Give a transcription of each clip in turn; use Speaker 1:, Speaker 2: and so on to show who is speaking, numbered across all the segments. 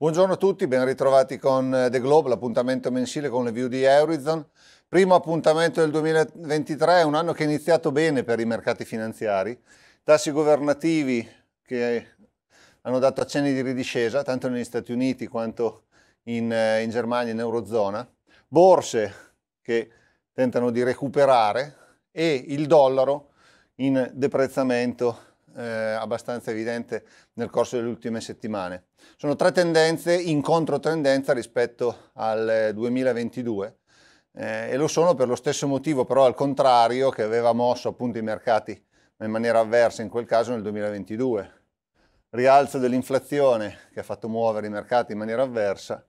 Speaker 1: Buongiorno a tutti, ben ritrovati con eh, The Globe, l'appuntamento mensile con le view di Eurizon. Primo appuntamento del 2023, un anno che è iniziato bene per i mercati finanziari. Tassi governativi che hanno dato accenni di ridiscesa, tanto negli Stati Uniti quanto in, eh, in Germania, in Eurozona. Borse che tentano di recuperare e il dollaro in deprezzamento eh, abbastanza evidente nel corso delle ultime settimane. Sono tre tendenze in controtendenza rispetto al 2022 eh, eh, e lo sono per lo stesso motivo però al contrario che aveva mosso appunto i mercati in maniera avversa in quel caso nel 2022. Rialzo dell'inflazione che ha fatto muovere i mercati in maniera avversa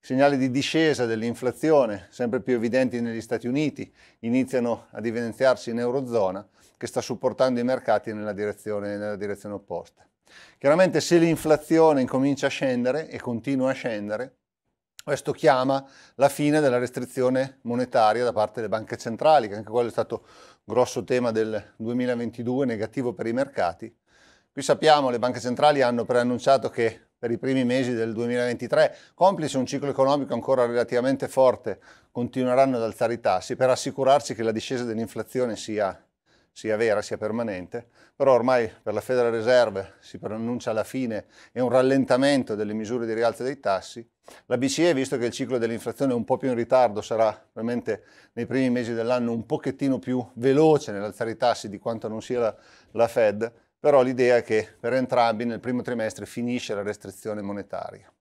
Speaker 1: segnali di discesa dell'inflazione sempre più evidenti negli Stati Uniti iniziano ad evidenziarsi in Eurozona che sta supportando i mercati nella direzione, nella direzione opposta. Chiaramente se l'inflazione incomincia a scendere e continua a scendere, questo chiama la fine della restrizione monetaria da parte delle banche centrali, che anche quello è stato grosso tema del 2022, negativo per i mercati. Qui sappiamo che le banche centrali hanno preannunciato che per i primi mesi del 2023, complice un ciclo economico ancora relativamente forte, continueranno ad alzare i tassi per assicurarsi che la discesa dell'inflazione sia sia vera sia permanente, però ormai per la Federal Reserve si pronuncia la fine e un rallentamento delle misure di rialzo dei tassi. La BCE, visto che il ciclo dell'inflazione è un po' più in ritardo, sarà probabilmente nei primi mesi dell'anno un pochettino più veloce nell'alzare i tassi di quanto non sia la, la Fed, però l'idea è che per entrambi nel primo trimestre finisce la restrizione monetaria.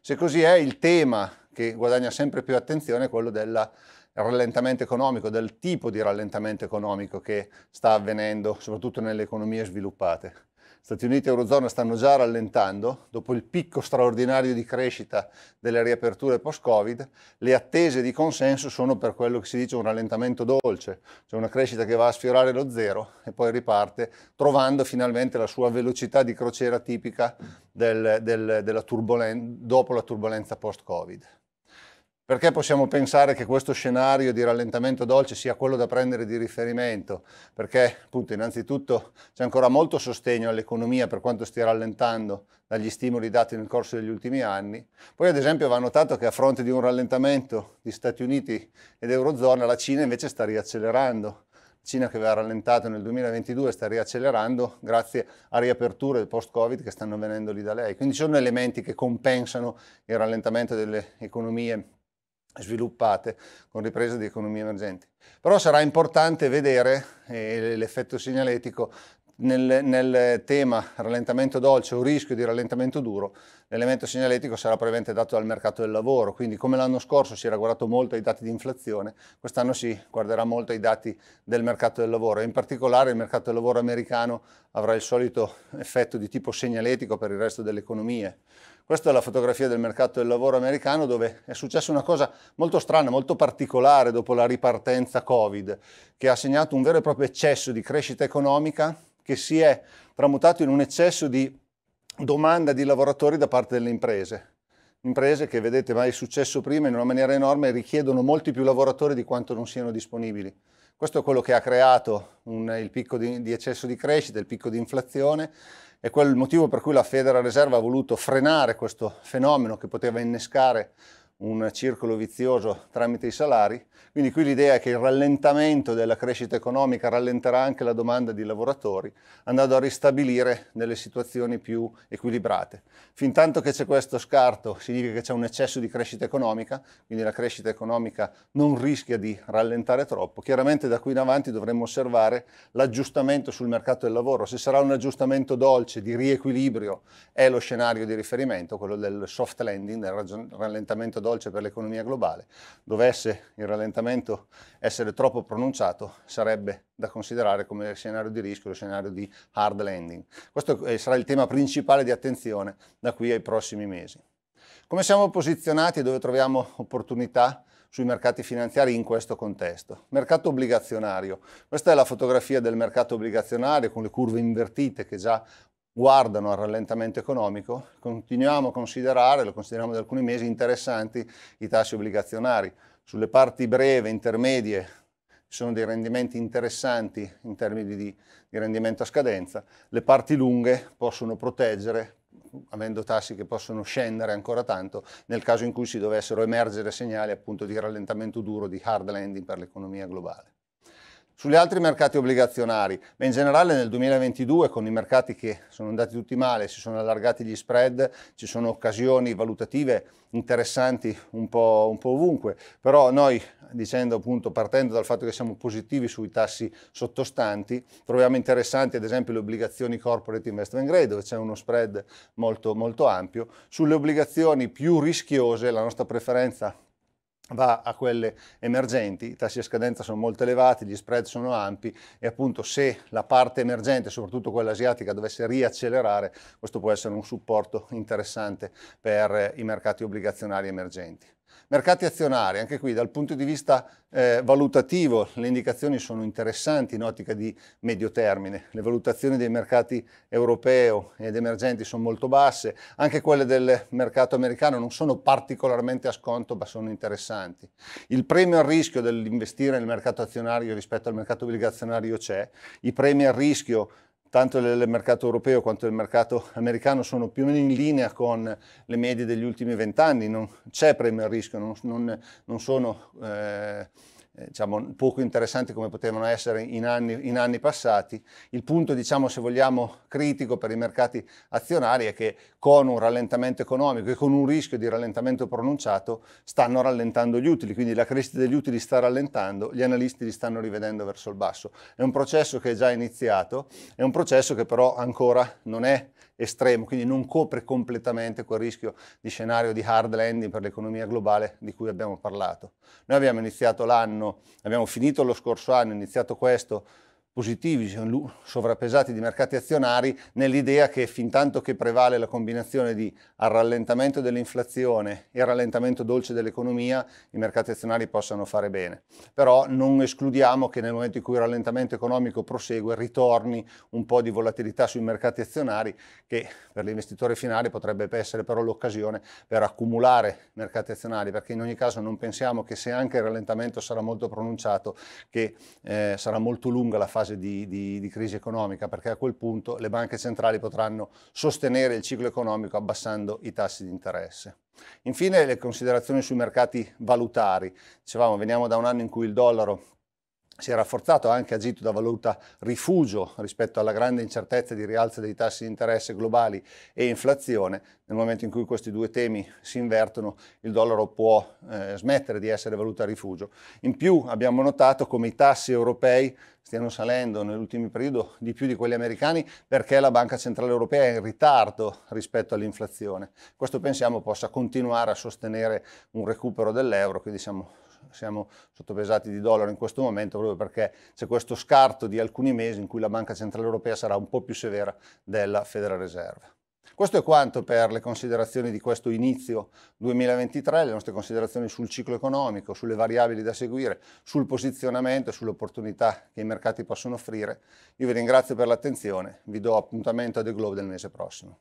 Speaker 1: Se così è, il tema che guadagna sempre più attenzione è quello della rallentamento economico, del tipo di rallentamento economico che sta avvenendo soprattutto nelle economie sviluppate. Stati Uniti e Eurozona stanno già rallentando, dopo il picco straordinario di crescita delle riaperture post-Covid, le attese di consenso sono per quello che si dice un rallentamento dolce, cioè una crescita che va a sfiorare lo zero e poi riparte, trovando finalmente la sua velocità di crociera tipica del, del, dopo la turbolenza post-Covid. Perché possiamo pensare che questo scenario di rallentamento dolce sia quello da prendere di riferimento? Perché appunto innanzitutto c'è ancora molto sostegno all'economia per quanto stia rallentando dagli stimoli dati nel corso degli ultimi anni. Poi ad esempio va notato che a fronte di un rallentamento di Stati Uniti ed Eurozona la Cina invece sta riaccelerando. Cina che aveva rallentato nel 2022 sta riaccelerando grazie a riaperture post-Covid che stanno venendo lì da lei. Quindi ci sono elementi che compensano il rallentamento delle economie sviluppate con ripresa di economie emergenti. Però sarà importante vedere eh, l'effetto segnaletico nel, nel, tema rallentamento dolce o rischio di rallentamento duro, l'elemento segnaletico sarà probabilmente dato dal mercato del lavoro, quindi come l'anno scorso si era guardato molto ai dati di inflazione, quest'anno si guarderà molto ai dati del mercato del lavoro in particolare il mercato del lavoro americano avrà il solito effetto di tipo segnaletico per il resto delle economie. Questa è la fotografia del mercato del lavoro americano dove è successa una cosa molto strana, molto particolare dopo la ripartenza Covid, che ha segnato un vero e proprio eccesso di crescita economica che si è tramutato in un eccesso di domanda di lavoratori da parte delle imprese. Imprese che, vedete, mai successo prima in una maniera enorme, richiedono molti più lavoratori di quanto non siano disponibili. Questo è quello che ha creato un, il picco di, di eccesso di crescita, il picco di inflazione è quel motivo per cui la Federal Reserve ha voluto frenare questo fenomeno che poteva innescare un circolo vizioso tramite i salari. Quindi qui l'idea è che il rallentamento della crescita economica rallenterà anche la domanda di lavoratori, andando a ristabilire delle situazioni più equilibrate. Fintanto che c'è questo scarto significa che c'è un eccesso di crescita economica, quindi la crescita economica non rischia di rallentare troppo. Chiaramente da qui in avanti dovremmo osservare l'aggiustamento sul mercato del lavoro. Se sarà un aggiustamento dolce di riequilibrio è lo scenario di riferimento, quello del soft landing, del rallentamento dolce dolce per l'economia globale, dovesse il rallentamento essere troppo pronunciato, sarebbe da considerare come scenario di rischio, lo scenario di hard landing. Questo eh, sarà il tema principale di attenzione da qui ai prossimi mesi. Come siamo posizionati e dove troviamo opportunità? sui mercati finanziari in questo contesto. Mercato obbligazionario. Questa è la fotografia del mercato obbligazionario con le curve invertite che già guardano al rallentamento economico, continuiamo a considerare, lo consideriamo da alcuni mesi, interessanti i tassi obbligazionari. Sulle parti breve, intermedie, ci sono dei rendimenti interessanti in termini di, di rendimento a scadenza, le parti lunghe possono proteggere avendo tassi che possono scendere ancora tanto nel caso in cui si dovessero emergere segnali appunto di rallentamento duro, di hard landing per l'economia globale. Sugli altri mercati obbligazionari, ma in generale nel 2022 con i mercati che sono andati tutti male, si sono allargati gli spread, ci sono occasioni valutative interessanti un po', un po ovunque, però noi dicendo appunto partendo dal fatto che siamo positivi sui tassi sottostanti, troviamo interessanti ad esempio le obbligazioni corporate investment grade dove c'è uno spread molto, molto ampio, sulle obbligazioni più rischiose la nostra preferenza va a quelle emergenti, i tassi a scadenza sono molto elevati, gli spread sono ampi e appunto se la parte emergente, soprattutto quella asiatica, dovesse riaccelerare, questo può essere un supporto interessante per i mercati obbligazionari emergenti. Mercati azionari, anche qui dal punto di vista eh, valutativo le indicazioni sono interessanti in ottica di medio termine. Le valutazioni dei mercati europeo ed emergenti sono molto basse, anche quelle del mercato americano non sono particolarmente a sconto ma sono interessanti. Il premio al rischio dell'investire nel mercato azionario rispetto al mercato obbligazionario c'è, i premi al rischio tanto il mercato europeo quanto il mercato americano sono più o meno in linea con le medie degli ultimi vent'anni, non c'è premio al rischio, non, non, non sono... Eh, eh, diciamo, poco interessanti come potevano essere in anni, in anni passati. Il punto, diciamo, se vogliamo, critico per i mercati azionari è che con un rallentamento economico e con un rischio di rallentamento pronunciato stanno rallentando gli utili, quindi la crescita degli utili sta rallentando, gli analisti li stanno rivedendo verso il basso. È un processo che è già iniziato, è un processo che però ancora non è estremo, quindi non copre completamente quel rischio di scenario di hard landing per l'economia globale di cui abbiamo parlato. Noi abbiamo iniziato l'anno, abbiamo finito lo scorso anno, iniziato questo positivi, sovrappesati di mercati azionari nell'idea che fin tanto che prevale la combinazione di rallentamento dell'inflazione e rallentamento dolce dell'economia, i mercati azionari possano fare bene. Però non escludiamo che nel momento in cui il rallentamento economico prosegue ritorni un po' di volatilità sui mercati azionari che per l'investitore finale potrebbe essere però l'occasione per accumulare mercati azionari, perché in ogni caso non pensiamo che se anche il rallentamento sarà molto pronunciato, che eh, sarà molto lunga la fase fase di, di, di, crisi economica, perché a quel punto le banche centrali potranno sostenere il ciclo economico abbassando i tassi di interesse. Infine le considerazioni sui mercati valutari. Dicevamo, veniamo da un anno in cui il dollaro si è rafforzato ha anche agito da valuta rifugio rispetto alla grande incertezza di rialzo dei tassi di interesse globali e inflazione, nel momento in cui questi due temi si invertono il dollaro può eh, smettere di essere valuta rifugio. In più abbiamo notato come i tassi europei stiano salendo nell'ultimo periodo di più di quelli americani perché la Banca Centrale Europea è in ritardo rispetto all'inflazione. Questo pensiamo possa continuare a sostenere un recupero dell'euro, quindi siamo siamo sottopesati di dollaro in questo momento proprio perché c'è questo scarto di alcuni mesi in cui la Banca Centrale Europea sarà un po' più severa della Federal Reserve. Questo è quanto per le considerazioni di questo inizio 2023, le nostre considerazioni sul ciclo economico, sulle variabili da seguire, sul posizionamento e sulle opportunità che i mercati possono offrire. Io vi ringrazio per l'attenzione, vi do appuntamento a The Globe del mese prossimo.